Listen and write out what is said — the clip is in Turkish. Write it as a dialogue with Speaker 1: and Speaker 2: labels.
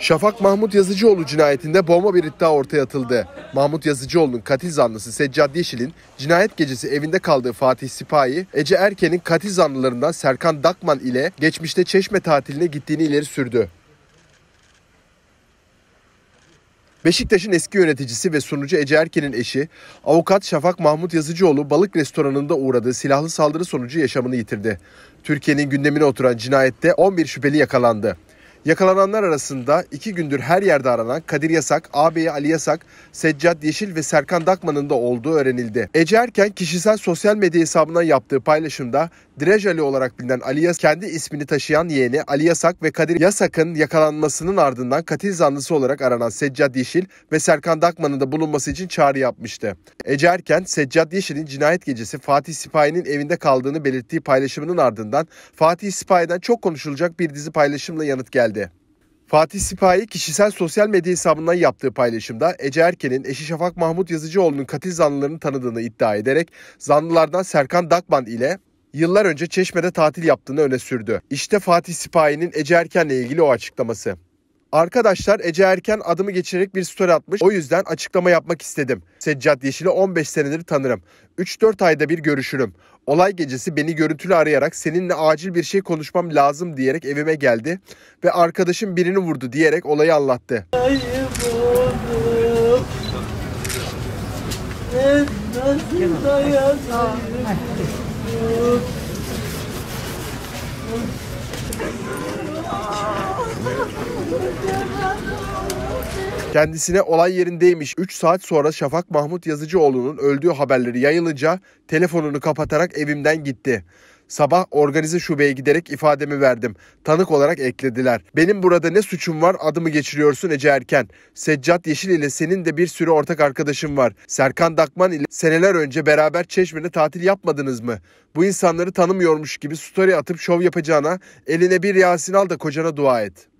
Speaker 1: Şafak Mahmut Yazıcıoğlu cinayetinde bomba bir iddia ortaya atıldı. Mahmut Yazıcıoğlu'nun katil zanlısı Seccad Yeşil'in cinayet gecesi evinde kaldığı Fatih Sipahi, Ece Erken'in katil zanlılarından Serkan Dakman ile geçmişte Çeşme tatiline gittiğini ileri sürdü. Beşiktaş'ın eski yöneticisi ve sunucu Ece Erken'in eşi, avukat Şafak Mahmut Yazıcıoğlu balık restoranında uğradığı silahlı saldırı sonucu yaşamını yitirdi. Türkiye'nin gündemine oturan cinayette 11 şüpheli yakalandı. Yakalananlar arasında iki gündür her yerde aranan Kadir Yasak, ağabeyi Ali Yasak, Seccad Yeşil ve Serkan Dakman'ın da olduğu öğrenildi. Ece Erken kişisel sosyal medya hesabından yaptığı paylaşımda Direj Ali olarak bilinen Ali Yasak kendi ismini taşıyan yeğeni Ali Yasak ve Kadir Yasak'ın yakalanmasının ardından katil zanlısı olarak aranan Seccad Yeşil ve Serkan Dakman'ın da bulunması için çağrı yapmıştı. Ece Erken, Seccad Yeşil'in cinayet gecesi Fatih Sipahi'nin evinde kaldığını belirttiği paylaşımının ardından Fatih Sipahi'den çok konuşulacak bir dizi paylaşımla yanıt geldi. Fatih Sipahi kişisel sosyal medya hesabından yaptığı paylaşımda Ece Erken'in eşi Şafak Mahmut Yazıcıoğlu'nun katil zanlılarını tanıdığını iddia ederek zanlılardan Serkan Dakman ile yıllar önce Çeşme'de tatil yaptığını öne sürdü. İşte Fatih Sipahi'nin Ece Erken'le ilgili o açıklaması. Arkadaşlar Ece Erken adımı geçirerek bir story atmış. O yüzden açıklama yapmak istedim. Seccat Yeşil'i 15 senedir tanırım. 3-4 ayda bir görüşürüm. Olay gecesi beni görüntülü arayarak seninle acil bir şey konuşmam lazım diyerek evime geldi. Ve arkadaşım birini vurdu diyerek olayı anlattı. Hayır, ben nasıl dayanırım? Kendisine olay yerindeymiş 3 saat sonra Şafak Mahmut Yazıcıoğlu'nun öldüğü haberleri yayılınca telefonunu kapatarak evimden gitti. Sabah organize şubeye giderek ifademi verdim. Tanık olarak eklediler. Benim burada ne suçum var adımı geçiriyorsun Ece Erken. Seccat Yeşil ile senin de bir sürü ortak arkadaşın var. Serkan Dakman ile seneler önce beraber Çeşme'de tatil yapmadınız mı? Bu insanları tanımıyormuş gibi story atıp şov yapacağına eline bir Yasin al da kocana dua et.